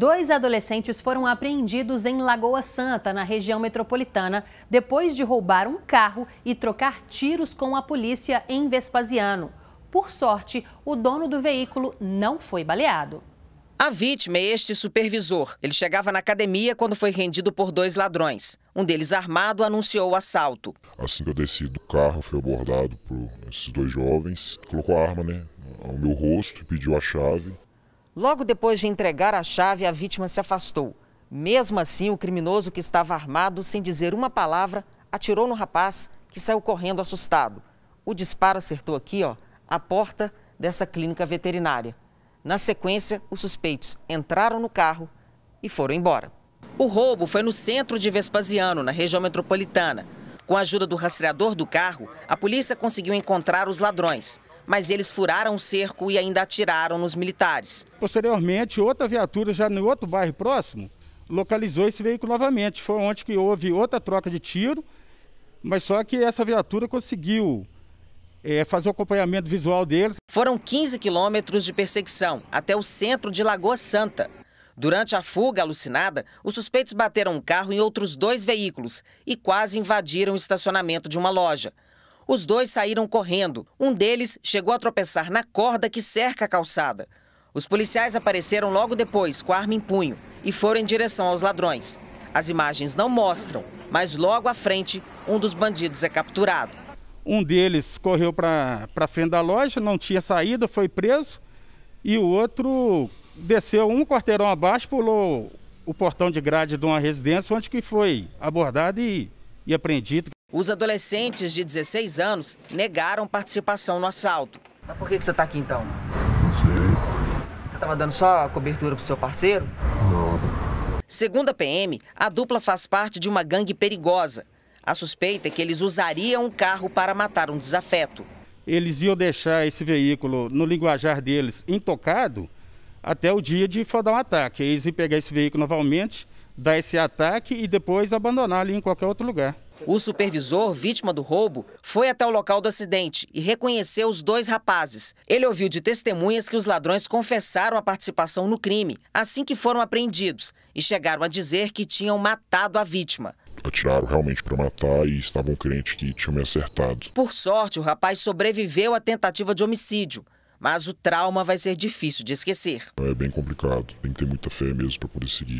Dois adolescentes foram apreendidos em Lagoa Santa, na região metropolitana, depois de roubar um carro e trocar tiros com a polícia em Vespasiano. Por sorte, o dono do veículo não foi baleado. A vítima é este supervisor. Ele chegava na academia quando foi rendido por dois ladrões. Um deles armado anunciou o assalto. Assim que eu desci do carro, fui abordado por esses dois jovens. Colocou a arma né, ao meu rosto e pediu a chave. Logo depois de entregar a chave, a vítima se afastou. Mesmo assim, o criminoso que estava armado, sem dizer uma palavra, atirou no rapaz, que saiu correndo assustado. O disparo acertou aqui, ó, a porta dessa clínica veterinária. Na sequência, os suspeitos entraram no carro e foram embora. O roubo foi no centro de Vespasiano, na região metropolitana. Com a ajuda do rastreador do carro, a polícia conseguiu encontrar os ladrões mas eles furaram o cerco e ainda atiraram nos militares. Posteriormente, outra viatura, já no outro bairro próximo, localizou esse veículo novamente. Foi onde que houve outra troca de tiro, mas só que essa viatura conseguiu é, fazer o acompanhamento visual deles. Foram 15 quilômetros de perseguição até o centro de Lagoa Santa. Durante a fuga alucinada, os suspeitos bateram um carro e outros dois veículos e quase invadiram o estacionamento de uma loja. Os dois saíram correndo. Um deles chegou a tropeçar na corda que cerca a calçada. Os policiais apareceram logo depois, com arma em punho, e foram em direção aos ladrões. As imagens não mostram, mas logo à frente, um dos bandidos é capturado. Um deles correu para a frente da loja, não tinha saída, foi preso. E o outro desceu um quarteirão abaixo, pulou o portão de grade de uma residência, onde que foi abordado e, e apreendido. Os adolescentes de 16 anos negaram participação no assalto. Mas por que, você está aqui então? Não sei. Você estava dando só cobertura para o seu parceiro? Não. Segundo a PM, a dupla faz parte de uma gangue perigosa. A suspeita é que eles usariam um carro para matar um desafeto. Eles iam deixar esse veículo, no linguajar deles, intocado até o dia de dar um ataque. Eles iam pegar esse veículo novamente, dar esse ataque e depois abandonar ali em qualquer outro lugar. O supervisor, vítima do roubo, foi até o local do acidente e reconheceu os dois rapazes. Ele ouviu de testemunhas que os ladrões confessaram a participação no crime assim que foram apreendidos e chegaram a dizer que tinham matado a vítima atiraram realmente para matar e estavam crentes que tinham me acertado. Por sorte, o rapaz sobreviveu à tentativa de homicídio, mas o trauma vai ser difícil de esquecer. É bem complicado, tem que ter muita fé mesmo para poder seguir.